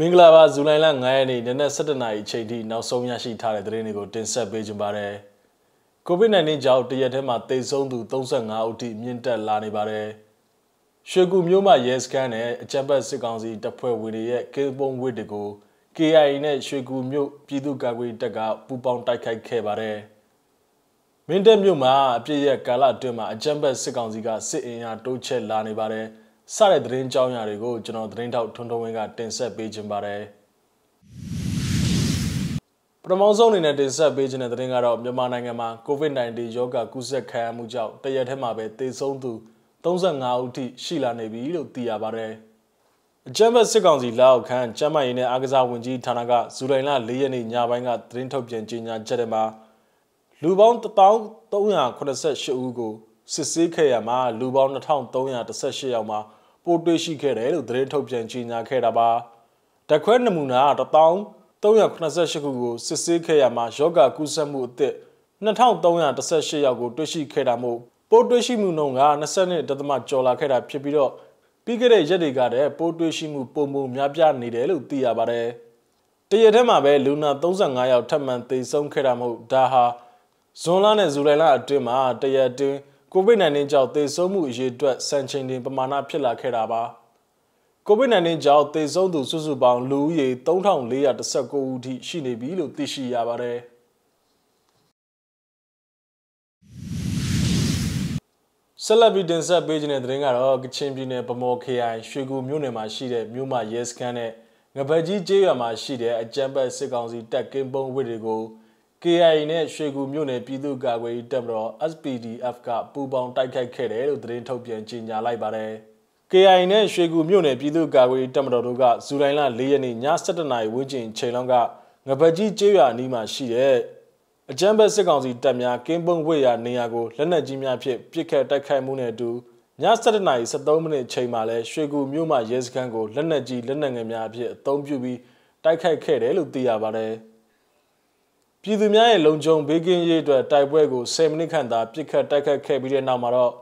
မင်္ဂလာပါဇူလိုင်လ9ရက်နေ့နနက်7:00နာရီအချိန်ထိနောက်ဆုံးရရှိထားတဲ့သတင်းတွေကိုတင်ဆက်ပေးကြပါရစေ။ COVID-19 ကြောင့်တရက်ထဲမှာသေဆုံးသူ35ဦးထိမြင့်တက်လာနေပါတယ်။ရွှေကူမြို့မှာရဲစခန်းနဲ့အကြံဘတ်စစ်ကောင်စီတပ်ဖွဲ့ဝင်တွေရဲ့ကေပုံဝစ်တွေကို KIA နဲ့ရွှေကူမြို့ပြည်သူ့ကာကွယ်တပ်ကပူးပေါင်းတိုက်ခိုက်ခဲ့ပါတယ်။မင်းတပ်မြို့မှာအပြည့်ရကာလအတွင်းမှာအကြံဘတ်စစ်ကောင်စီကစစ်အင်အားတိုးချဲ့လာနေပါတယ်။စတဲ့သတင်းကြောင်းရာတွေကိုကျွန်တော်သတင်းထောက်ထွန်းထွန်းဝင်းကတင်ဆက်ပေးခြင်းပါတယ်ပထမဆုံးအနေနဲ့တင်ဆက်ပေးခြင်းတဲ့သတင်းကတော့မြန်မာနိုင်ငံမှာ COVID-19 ရောဂါကူးစက်ခံရမှုကြောင့်တရက်ထဲမှာပဲသေဆုံးသူ35ဦးထိရှိလာနေပြီလို့သိရပါတယ်အကြမ်းဖက်စစ်ကောင်စီလက်အောက်ခံကျန်းမာရေးနဲ့အားကစားဝန်ကြီးဌာနကဇူလိုင်လ၄ရက်နေ့ညပိုင်းကသတင်းထုတ်ပြန်ကြေညာချက်ထဲမှာလူပေါင်း1388ဦးကိုစစ်ဆေးခဲ့ရမှာလူပေါင်း2318ယောက်မှာပိုးတွေ့ရှိခဲ့တယ်လို့သတင်းထုတ်ပြန်ကြေညာခဲ့တာပါဓာတ်ခွဲနမူနာ1388ခုကိုစစ်ဆေးခဲ့ရမှာယောဂကူးစက်မှုအသစ်2318ယောက်ကိုတွေ့ရှိခဲ့တာမို့ပိုးတွေ့ရှိမှုနှုန်းက 20. တသမကျော်လာခဲ့တာဖြစ်ပြီးတော့ပြီးခဲ့တဲ့ရက်တွေကတည်းပိုးတွေ့ရှိမှုပုံပုံများပြားနေတယ်လို့သိရပါတယ်တရက်ထဲမှာပဲလူနာ35ယောက်ထပ်မံသေဆုံးခဲ့တာမို့ဒါဟာဇွန်လနဲ့ဇူလိုင်လအတွင်းမှာတရက်အတွင်း COVID-19 ကြောင့်သေဆုံးမှုအရေအတွက်စံချိန်တင်ပမာဏဖြစ်လာခဲ့တာပါ။ COVID-19 ကြောင့်သေဆုံးသူစုစုပေါင်းလူဦးရေ3419ဦးထိရှိနေပြီလို့သိရှိရပါတယ်။ဆက်လက်ပြီးတင်ဆက်ပေးခြင်းတဲ့သတင်းကတော့ကချင်ပြည်နယ်ဗမော်ခရိုင်ရွှေကူမြို့နယ်မှာရှိတဲ့မြို့မရဲစခန်းနဲ့ငပကြီးကျေးရွာမှာရှိတဲ့အကြမ်းဖက်စစ်ကောင်စီတပ်ကင်းပုံးဝစ်တွေကို KIA နဲ့ရွှေကူမြို့နယ်ပြည်သူ့ကာကွယ်ရေးတပ်မတော် SPDF ကပူးပေါင်းတိုက်ခိုက်ခဲ့တယ်လို့သတင်းထုတ်ပြန်ကြေညာလိုက်ပါတယ်။ KIA နဲ့ရွှေကူမြို့နယ်ပြည်သူ့ကာကွယ်ရေးတပ်မတော်တို့ကဇူလိုင်လ၄ရက်နေ့ည7:00နာရီဝန်းကျင်ချိန်လောက်ကငပကြီးကျေးရွာနီးမှာရှိတဲ့အကြမ်းဖက်စစ်ကောင်စီတပ်များကင်းပုံဝေ့ရာနေရာကိုလက်နက်ကြီးများဖြင့်ပစ်ခတ်တိုက်ခိုက်မှုနဲ့အတူည7:13မိနစ်ချိန်မှာလဲရွှေကူမြို့မှာရဲစခန်းကိုလက်နက်ကြီးလက်နက်ငယ်များအဖြစ်အသုံးပြုပြီးတိုက်ခိုက်ခဲ့တယ်လို့သိရပါတယ်။ပြည်သူများရဲ့လုံခြုံဘေးကင်းရေးအတွက်တိုက်ပွဲကို10မိနစ်ခန့်သာပြစ်ခတ်တိုက်ခတ်ခဲ့ပြီးတဲ့နောက်မှာတော့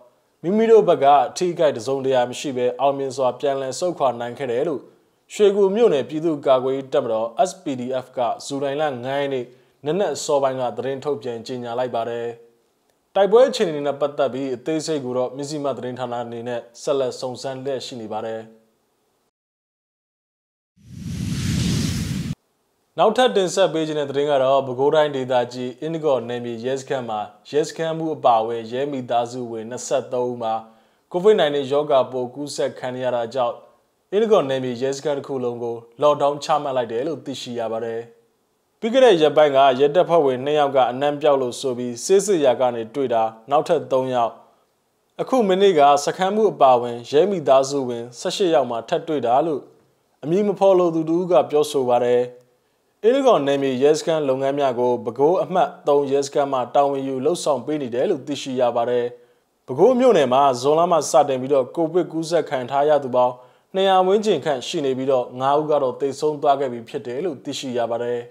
မိမိတို့ဘက်ကအထီးအကိုက်တစုံတရာမရှိဘဲအောင်မြင်စွာပြန်လည်ဆုတ်ခွာနိုင်ခဲ့တယ်လို့ရွှေကူမြို့နယ်ပြည်သူ့ကာကွယ်ရေးတပ်မတော် SPDF ကဇူလိုင်လ9ရက်နေ့နနက်စောပိုင်းကသတင်းထုတ်ပြန်ကြေညာလိုက်ပါတယ်။တိုက်ပွဲအခြေအနေနဲ့ပတ်သက်ပြီးအသေးစိတ်ကိုတော့မြစီမသတင်းဌာနအနေနဲ့ဆက်လက်စုံစမ်းလက်ရှိနေပါတယ်။နောက်ထပ်တင်ဆက်ပေးခြင်းတဲ့သတင်းကတော့ပဲခူးတိုင်းဒေသကြီးအင်းဒဂေါ်နယ်မြေရဲစခန်းမှာရဲစခန်းမှုအပါအဝင်ရဲမိသားစုဝင်23ဦးမှာ COVID-19 ရောဂါပိုးကူးစက်ခံရတာကြောင့်အင်းဒဂေါ်နယ်မြေရဲစခန်းတစ်ခုလုံးကိုလော့ဒေါင်းချမှတ်လိုက်တယ်လို့သိရှိရပါတယ်။ပြီးခဲ့တဲ့ရက်ပိုင်းကရဲတပ်ဖွဲ့ဝင်2ယောက်ကအနံ့ပြောက်လို့ဆိုပြီးစစ်စစ်ရာကနေတွေ့တာနောက်ထပ်3ယောက်အခုမနေ့ကစခန်းမှုအပါအဝင်ရဲမိသားစုဝင်18ယောက်မှထပ်တွေ့တာလို့အမည်မဖော်လို့သူတူကပြောဆိုပါတယ်။အေလီကော်နယ်မြေရဲစခန်းလုပ်ငန်းများကိုပဲခူးအမှတ်3ရဲစခန်းမှတာဝန်ယူလှုပ်ဆောင်ပေးနေတယ်လို့သိရှိရပါတယ်။ပဲခူးမြို့နယ်မှာဇွန်လမှစတင်ပြီးတော့ကိုဗစ်ကူးစက်ခံထားရသူပေါင်း200ဝန်းကျင်ခန့်ရှိနေပြီးတော့9ဦးကတော့သေဆုံးသွားခဲ့ပြီဖြစ်တယ်လို့သိရှိရပါတယ်။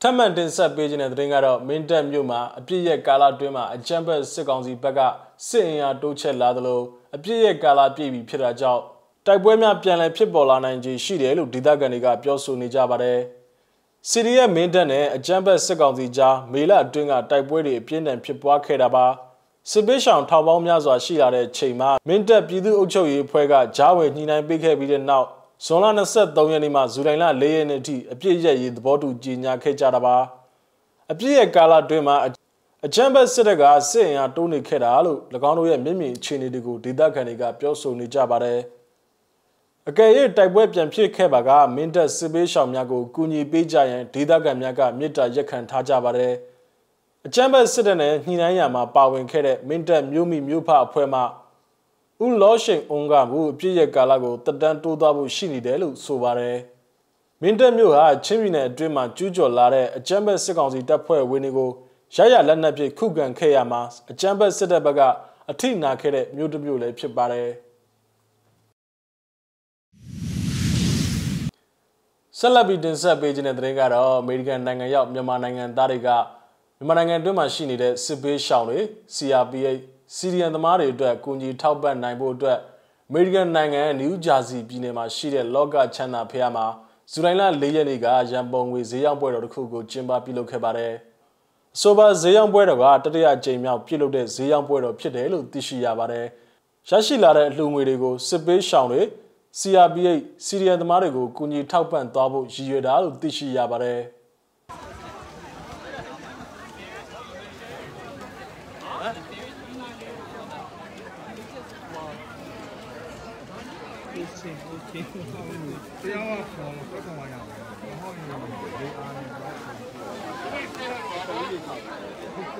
ထပ်မံတင်ဆက်ပေးခြင်းတဲ့သတင်းကတော့မင်းတပ်မြို့မှာအပြစ်ရဲ့ကာလအတွင်းမှာအကြမ်းဖက်စစ်ကောင်စီဘက်ကစစ်အင်အားတိုးချဲ့လာသလိုအပြစ်ရဲ့ကာလပြည့်ပြီဖြစ်တာကြောင့်တိုက်ပွဲများပြန်လည်ဖြစ်ပေါ်လာနိုင်ခြေရှိတယ်လို့ဒေသခံတွေကပြောဆိုနေကြပါတယ်။စီရီးယားမင်းတပ်နဲ့အကြမ်းဖက်စစ်ကောင်စီကြားမေလအတွင်းကတိုက်ပွဲတွေအပြင်းထန်ဖြစ်ပွားခဲ့တာပါ။စစ်ပေးဆောင်ထောင်ပေါင်းများစွာရှိလာတဲ့ချိန်မှာမင်းတပ်ပြည်သူ့အုပ်ချုပ်ရေးအဖွဲ့ကဂျားဝယ်ညှိနှိုင်းပေးခဲ့ပြီးတဲ့နောက်ဇွန်လ23ရက်နေ့မှာဇူလိုင်လ4ရက်နေ့အထိအပြည့်ရက်ရေးသဘောတူကြေညာခဲ့ကြတာပါ။အပြည့်ရက်ကာလအတွင်းမှာအချမ်းဘတ်စစ်တပ်ကစစ်အင်အားတိုးနေခဲ့တာလို့၎င်းတို့ရဲ့မျက်မြင်အခြေအနေတွေကိုဒေသခံတွေကပြောဆိုနေကြပါတယ်။အကယ်၍တိုက်ပွဲပြန်ဖြစ်ခဲ့ပါကမင်းတပ်စစ်ပေးရှောင်များကိုကူညီပေးကြရန်ဒေသခံများကမေတ္တာရက်ခံထားကြပါတယ်။အကြမ်းဖက်စစ်တပ်နဲ့ညှိနှိုင်းရမှာပါဝင်ခဲ့တဲ့မင်းတပ်မျိုးမိမျိုးဖအဖွဲ့မှဥလောရှိန်အုံးကဘူးအပြည့်ရဲ့ကာလကိုတက်တန်းတိုးသွားဖို့ရှိနေတယ်လို့ဆိုပါတယ်။မင်းတပ်မျိုးဟာချင်းပြည်နယ်အတွင်းမှာကျူးကျော်လာတဲ့အကြမ်းဖက်စစ်ကောင်စီတပ်ဖွဲ့ဝင်တွေကိုရရလက်နက်ဖြင့်ခုခံခဲ့ရမှာအကြမ်းဖက်စစ်တပ်ဘက်က အထိနာခဲ့တဲ့မျိုးတစ်မျိုးလည်းဖြစ်ပါတယ်။ဆက်လက်ပြီးတင်ဆက်ပေးခြင်းတဲ့သတင်းကတော့အမေရိကန်နိုင်ငံရောက်မြန်မာနိုင်ငံသားတွေကမြန်မာနိုင်ငံအတွင်းမှာရှိနေတဲ့စစ်ဘေးရှောင်တွေ CRPH စီရီယန်သမားတွေအတွက်ကူညီထောက်ပံ့နိုင်ဖို့အတွက်အမေရိကန်နိုင်ငံနယူးဂျာစီပြည်နယ်မှာရှိတဲ့လော့ကချန်တာဖျားမှာဇူလိုင်လ၄ရက်နေ့ကရန်ပုံငွေဈေးရောက်ပွဲတော်တစ်ခုကိုကျင်းပပြုလုပ်ခဲ့ပါတယ်။အဆိုပါဈေးရောက်ပွဲတော်ကတတိယကြိမ်မြောက်ပြုလုပ်တဲ့ဈေးရောက်ပွဲတော်ဖြစ်တယ်လို့သိရှိရပါတယ်။ရရှိလာတဲ့အလှူငွေတွေကိုစစ်ပေးရှောင်တွေ CRPH စီရီယန်သမားတွေကိုကူညီထောက်ပံ့သွားဖို့ရည်ရွယ်တာလို့သိရှိရပါတယ်တရားဝါဆောင်ပတ်ဆောင်ရအောင်ဟောရင်လေးအားနဲ့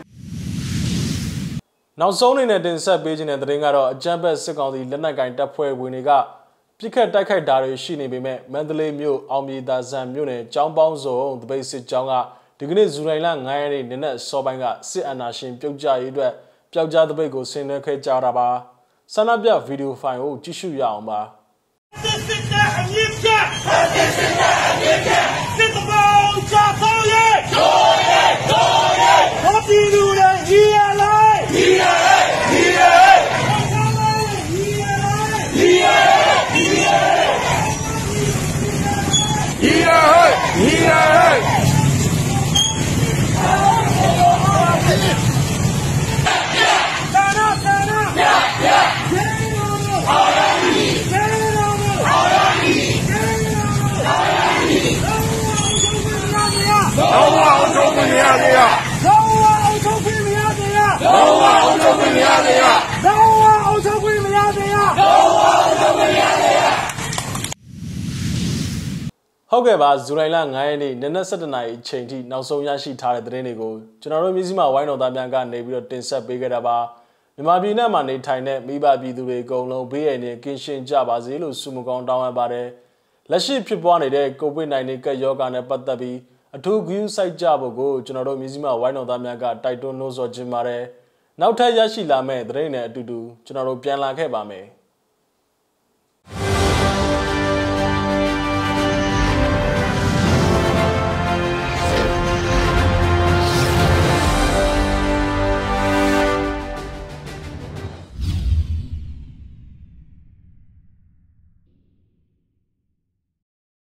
နောက်ဆုံးအနေနဲ့တင်ဆက်ပေးခြင်းတဲ့သတင်းကတော့အကြံဘက်စစ်ကောင်စီလက်နက်ကင်တပ်ဖွဲ့ဝင်တွေကပြစ်ခတ်တိုက်ခိုက်တာတွေရှိနေပေမဲ့မန္တလေးမြို့အောင်မြေသာဇံမြို့နယ်ကျောင်းပေါင်းစုံတပိတ်စစ်ကြောင်းကဒီကနေ့ဇူလိုင်လ9ရက်နေ့နနက်စောပိုင်းကစစ်အာဏာရှင် ပြုတ်ကျရေးအတွက်ပျောက်ကြားတပိတ်ကိုဆင်နွှဲခဲ့ကြတာပါဆန္ဒပြဗီဒီယိုဖိုင်ကိုကြည့်ရှုရအောင်ပါစစ်စစ်ကအမြင့်ပြစစ်စစ်ကအမြင့်ပြစစ်တဘောချောင်းရဲ့ဟုတ်ကဲ့ပါဇူလိုင်လ9ရက်နေ့နနက်7:00နာရီအချိန်ထိနောက်ဆုံးရရှိထားတဲ့သတင်းတွေကိုကျွန်တော်တို့မျိုးစိမဝိုင်းတော်သားများကနေပြီးတော့တင်ဆက်ပေးခဲ့တာပါမြန်မာပြည်နဲ့မှာနေထိုင်တဲ့မိဘပြည်သူတွေအကုန်လုံးဘေးရန်နဲ့ကင်းရှင်းကြပါစေလို့ဆုမကောင်းတောင်းအပ်ပါတယ်လက်ရှိဖြစ်ပွားနေတဲ့ COVID-19 ကပ်ရောဂါနဲ့ပတ်သက်ပြီးအထူးဂရုစိုက်ကြဖို့ကိုကျွန်တော်တို့မျိုးစိမဝိုင်းတော်သားများကတိုက်တွန်းလို့ဆိုခြင်းပါတယ်နောက်ထပ်ရရှိလာမယ့်သတင်းတွေအတူတူကျွန်တော်တို့ပြန်လာခဲ့ပါမယ်